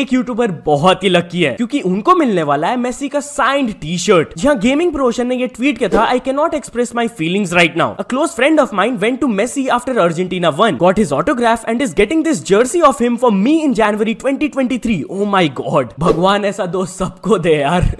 एक यूट्यूबर बहुत ही लकी है क्योंकि उनको मिलने वाला है मेसी का साइंड टी शर्ट जहाँ गेमिंग प्रोशन ने ये ट्वीट किया था I can not express my feeling right now a close friend of mind went to Messi after Argentina won got his autograph and is getting this jersey of him for me in January twenty twenty three oh my god भगवान ऐसा दोस्त सबको दे यार